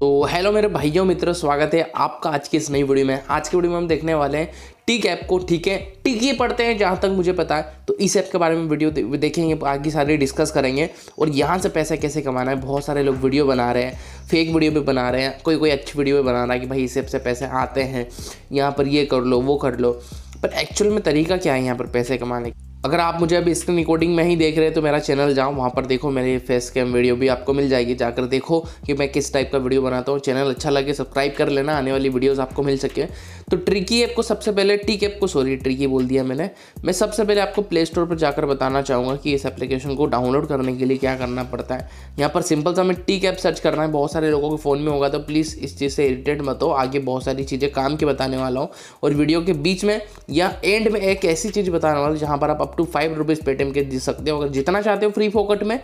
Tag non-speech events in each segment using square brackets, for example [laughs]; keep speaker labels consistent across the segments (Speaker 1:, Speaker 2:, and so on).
Speaker 1: तो हेलो मेरे भाइयों मित्रों स्वागत है आपका आज की इस नई वीडियो में आज की वीडियो में हम देखने वाले हैं टिक ऐप को ठीक है टिक ही पढ़ते हैं जहाँ तक मुझे पता है तो इस ऐप के बारे में वीडियो दे, देखेंगे आगे सारे डिस्कस करेंगे और यहाँ से पैसा कैसे कमाना है बहुत सारे लोग वीडियो बना रहे हैं फेक वीडियो भी बना रहे हैं कोई कोई अच्छी वीडियो भी बना रहा है कि भाई इस ऐप से पैसे आते हैं यहाँ पर ये कर लो वो कर लो पर एक्चुअल में तरीका क्या है यहाँ पर पैसे कमाने का अगर आप मुझे अभी स्क्रीन रिकॉर्डिंग में ही देख रहे हैं तो मेरा चैनल जाओ वहाँ पर देखो मेरे फेस कैम वीडियो भी आपको मिल जाएगी जाकर देखो कि मैं किस टाइप का वीडियो बनाता हूँ चैनल अच्छा लगे सब्सक्राइब कर लेना आने वाली वीडियोस आपको मिल सके तो ट्रिकी ऐप को सबसे पहले टीक ऐप को सॉरी ट्रिकी बोल दिया मैंने मैं सबसे पहले आपको प्ले स्टोर पर जाकर बताना चाहूँगा कि इस एप्लीकेशन को डाउनलोड करने के लिए क्या करना पड़ता है यहाँ पर सिंपल सा हमें टीक ऐप सर्च करना है बहुत सारे लोगों के फ़ोन में होगा तो प्लीज़ इस चीज़ से इरीटेड मत हो आगे बहुत सारी चीज़ें काम के बताने वाला हूँ और वीडियो के बीच में या एंड में एक ऐसी चीज़ बताने वाला हूँ जहाँ पर आप up to five rupees Paytm के दे सकते हो अगर जितना चाहते हो फ्री फोकट में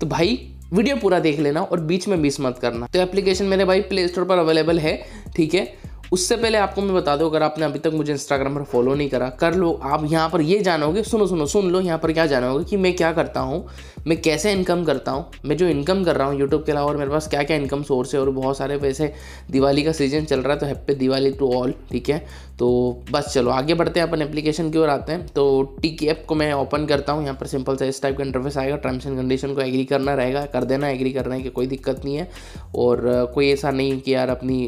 Speaker 1: तो भाई वीडियो पूरा देख लेना और बीच में मिस मत करना तो एप्लीकेशन मेरे भाई प्ले स्टोर पर अवेलेबल है ठीक है उससे पहले आपको मैं बता दूँ अगर आपने अभी तक मुझे इंस्टाग्राम पर फॉलो नहीं करा कर लो आप यहाँ पर ये जानोगे सुनो सुनो सुन लो यहाँ पर क्या जानोगे कि मैं क्या करता हूँ मैं कैसे इनकम करता हूँ मैं जो इनकम कर रहा हूँ यूट्यूब के अलावा और मेरे पास क्या क्या इनकम सोर्स है और बहुत सारे वैसे दिवाली का सीजन चल रहा है तो हैप्पी दिवाली टू ऑल ठीक है तो बस चलो आगे बढ़ते हैं अपन एप्लीकेशन की ओर आते हैं तो टिक ऐप को मैं ओपन करता हूँ यहाँ पर सिंपल सा इस टाइप का इंटरफेस आएगा टर्म्स एंड कंडीशन को एग्री करना रहेगा कर देना एग्री करना है कि कोई दिक्कत नहीं है और कोई ऐसा नहीं कि यार अपनी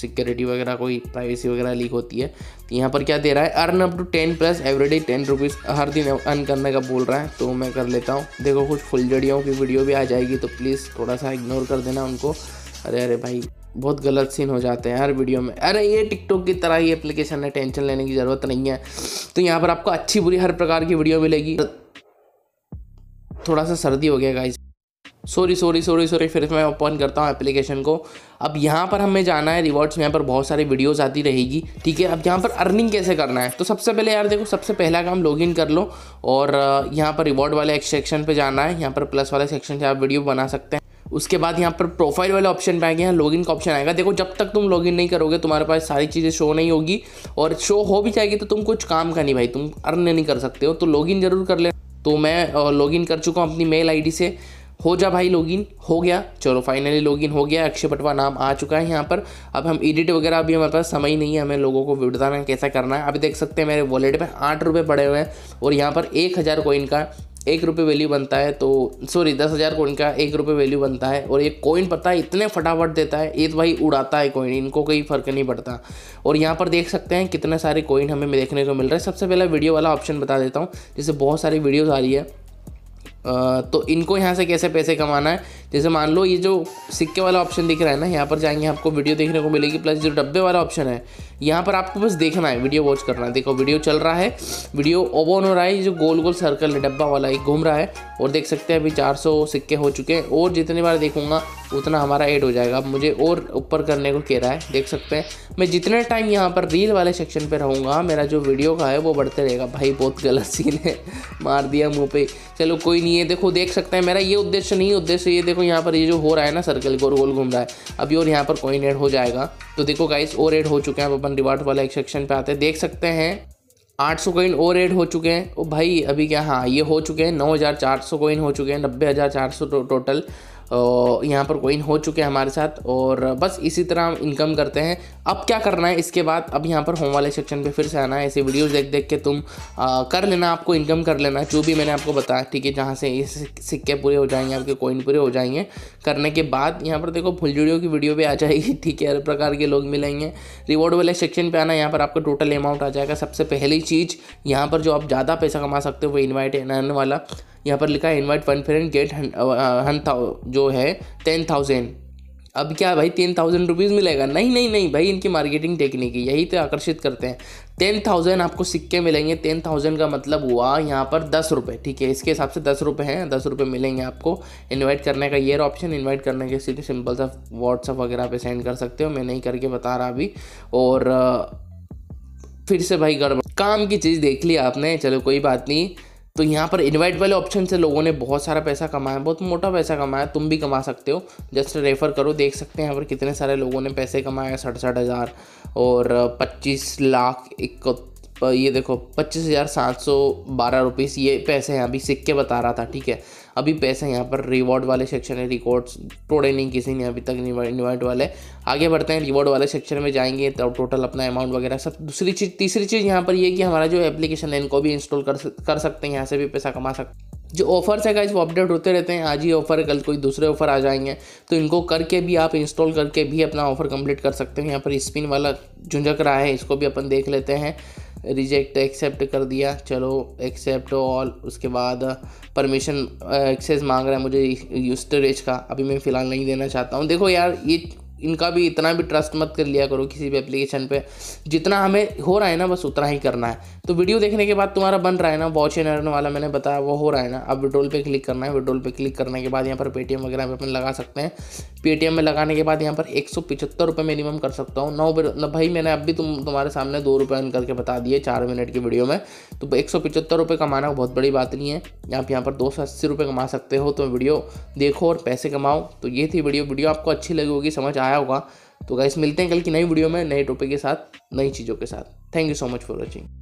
Speaker 1: सिक्योरिटी वगैरह कोई प्राइवेसी वगैरह लीक होती है तो यहाँ पर क्या दे रहा है earn up to ten plus everyday ten rupees हर दिन अर्न करने का बोल रहा है तो मैं कर लेता हूँ देखो कुछ फुलझड़ियों की वीडियो भी आ जाएगी तो प्लीज़ थोड़ा सा इग्नोर कर देना उनको अरे अरे भाई बहुत गलत सीन हो जाते हैं हर वीडियो में अरे ये टिकटॉक की तरह ही एप्लीकेशन है टेंशन लेने की ज़रूरत नहीं है तो यहाँ पर आपको अच्छी बुरी हर प्रकार की वीडियो मिलेगी थोड़ा सा सर्दी हो गया guys sorry sorry sorry sorry फिर मैं ओपन करता हूँ एप्लीकेशन को अब यहाँ पर हमें जाना है रिवॉर्ड्स यहाँ पर बहुत सारी वीडियोस आती रहेगी ठीक है अब यहाँ पर अर्निंग कैसे करना है तो सबसे पहले यार देखो सबसे पहला काम लॉगिन कर लो और यहाँ पर रिवॉर्ड वाले सेक्शन पर जाना है यहाँ पर प्लस वाले सेक्शन से आप वीडियो बना सकते हैं उसके बाद यहाँ पर प्रोफाइल वाले ऑप्शन पे आएंगे यहाँ लॉगिन का ऑप्शन आएगा देखो जब तक तुम लॉगिन नहीं करोगे तुम्हारे पास सारी चीज़ें शो नहीं होगी और शो हो भी जाएगी तो तुम कुछ काम का नहीं भाई तुम अर्न नहीं कर सकते हो तो लॉगिन जरूर कर ले तो मैं लॉगिन कर चुका हूँ अपनी मेल आईडी से हो जा भाई लॉगिन हो गया चलो फाइनली लॉगिन हो गया अक्षय पटवा नाम आ चुका है यहाँ पर अब हम एडिट वगैरह अभी हमारे पास समय नहीं है हमें लोगों को विदाना कैसा करना है अभी देख सकते हैं मेरे वॉलेट में आठ रुपये पड़े हुए हैं और यहाँ पर एक हज़ार कोइन का एक रुपये वैल्यू बनता है तो सॉरी दस हज़ार कोइन का एक रुपये वैल्यू बनता है और ये कोइन पता है इतने फटाफट देता है ये तो भाई उड़ाता है कोइन इनको कोई फ़र्क नहीं पड़ता और यहाँ पर देख सकते हैं कितने सारे कोइन हमें देखने को मिल रहा है सबसे पहले वीडियो वाला ऑप्शन बता देता हूँ जिससे बहुत सारी वीडियोज़ आ रही है तो इनको यहाँ से कैसे पैसे कमाना है जैसे मान लो ये जो सिक्के वाला ऑप्शन दिख रहा है ना यहाँ पर जाएंगे आपको वीडियो देखने को मिलेगी प्लस जो डब्बे वाला ऑप्शन है यहाँ पर आपको बस देखना है वीडियो वॉच करना है देखो वीडियो चल रहा है वीडियो ओवन हो रहा है जो गोल गोल सर्कल है डब्बा वाला एक घूम रहा है और देख सकते हैं अभी चार सिक्के हो चुके हैं और जितनी बार देखूंगा उतना हमारा ऐड हो जाएगा अब मुझे और ऊपर करने को कह रहा है देख सकते हैं मैं जितने टाइम यहाँ पर रील वाले सेक्शन पर रहूँगा मेरा जो वीडियो का है वो बढ़ते रहेगा भाई बहुत गलत सीन है मार दिया मुँह पे चलो कोई नहीं है देखो देख सकते हैं मेरा ये उद्देश्य नहीं उद्देश्य ये देखो यहाँ पर ये जो हो रहा है ना सर्कल गोल गोल घूम रहा है अभी और यहाँ पर कोइन ऐड हो जाएगा तो देखो गाइस और ऐड हो चुके हैं अब अपन रिवार्ड वाला एक सेक्शन पे आते हैं देख सकते हैं 800 सौ कोइन और एड हो चुके हैं ओ भाई अभी क्या हाँ ये हो चुके हैं 9400 हज़ार कोइन हो चुके हैं नब्बे हज़ार टोटल यहाँ पर कोइन हो चुके हैं हमारे साथ और बस इसी तरह हम इनकम करते हैं अब क्या करना है इसके बाद अब यहाँ पर होम वाले सेक्शन पे फिर से आना है ऐसे वीडियोस देख देख के तुम आ, कर लेना आपको इनकम कर लेना जो भी मैंने आपको बताया ठीक है जहाँ से ये सिक्के पूरे हो जाएंगे आपके कोइन पूरे हो जाएंगे करने के बाद यहाँ पर देखो फुल की वीडियो भी आ जाएगी [laughs] ठीक है हर प्रकार के लोग मिलेंगे रिवॉर्ड वाले सेक्शन पर आना यहाँ पर आपका टोटल अमाउंट आ जाएगा सबसे पहली चीज़ यहाँ पर जो आप ज़्यादा पैसा कमा सकते हो वो इन्वाइट एन वाला यहाँ पर लिखा है इन्वाइट वन फ्रेंड गेट हन, जो है टेन थाउजेंड अब क्या भाई टेन थाउजेंड रुपीज़ मिलेगा नहीं नहीं नहीं भाई इनकी मार्केटिंग टेक्निक है यही तो आकर्षित करते हैं टेन थाउजेंड आपको सिक्के मिलेंगे टेन थाउजेंड का मतलब हुआ यहाँ पर दस रुपये ठीक है इसके हिसाब से दस रुपये हैं दस रुपये मिलेंगे आपको इनवाइट करने का ये ऑप्शन इन्वाइट करने के सीधे सिंपल सा व्हाट्सअप वगैरह पे सेंड कर सकते हो मैं नहीं करके बता रहा अभी और फिर से भाई गड़बड़ काम की चीज़ देख ली आपने चलो कोई बात नहीं तो यहाँ पर इनवाइट वाले ऑप्शन से लोगों ने बहुत सारा पैसा कमाया है बहुत मोटा पैसा कमाया तुम भी कमा सकते हो जस्ट रेफ़र करो देख सकते हैं यहाँ पर कितने सारे लोगों ने पैसे कमाए सड़सठ हज़ार और पच्चीस लाख एक ये देखो पच्चीस हज़ार सात सौ बारह रुपीज़ ये पैसे हैं अभी सिक्के बता रहा था ठीक है अभी पैसे यहाँ पर रिवॉर्ड वाले सेक्शन है रिकॉर्ड्स तोड़े नहीं किसी ने अभी तक इन्वाइट वाले आगे बढ़ते हैं रिवॉर्ड वाले सेक्शन में जाएंगे तो टोटल अपना अमाउंट वगैरह सब दूसरी चीज़ तीसरी चीज़ यहाँ पर ये कि हमारा जो एप्लीकेशन है इनको भी इंस्टॉल कर कर सकते हैं यहाँ से भी पैसा कमा सकते हैं जो ऑफर्स है वो अपडेट होते रहते हैं आज ही ऑफर कल कोई दूसरे ऑफर आ जाएंगे तो इनको करके भी आप इंस्टॉल करके भी अपना ऑफर कंप्लीट कर सकते हैं यहाँ पर स्पिन वाला झुंझक रहा है इसको भी अपन देख लेते हैं रिजेक्ट एक्सेप्ट कर दिया चलो एक्सेप्ट ऑल उसके बाद परमिशन uh, एक्सेस uh, मांग रहा है मुझे यूस्टरेज का अभी मैं फ़िलहाल नहीं देना चाहता हूँ देखो यार ये इनका भी इतना भी ट्रस्ट मत कर लिया करो किसी भी एप्लीकेशन पे जितना हमें हो रहा है ना बस उतना ही करना है तो वीडियो देखने के बाद तुम्हारा बन रहा है ना वॉच एंड अर्न वाला मैंने बताया वो हो रहा है ना अब विड्रोल पे क्लिक करना है विड्रोल पे क्लिक करने के बाद यहाँ पर पेटीएम वगैरह पे अपन लगा सकते हैं पेटीएम में लगाने के बाद यहाँ पर एक सौ पिचहत्तर रुपये मिनिमम कर सकता हूँ नौ भाई मैंने अब भी तुम तुम्हारे सामने दो रुपये अन करके बता दिए चार मिनट की वीडियो में तो एक सौ पिछहत्तर रुपये कमाना बहुत बड़ी बात नहीं है आप यहाँ पर दो सौ अस्सी रुपये कमा सकते हो तो वीडियो देखो और पैसे कमाओ तो ये थी वीडियो वीडियो आपको अच्छी लगी होगी समझ आया होगा तो गाइस मिलते हैं कल की नई वीडियो में नए टॉपिक के साथ नई चीज़ों के साथ thank you so much for watching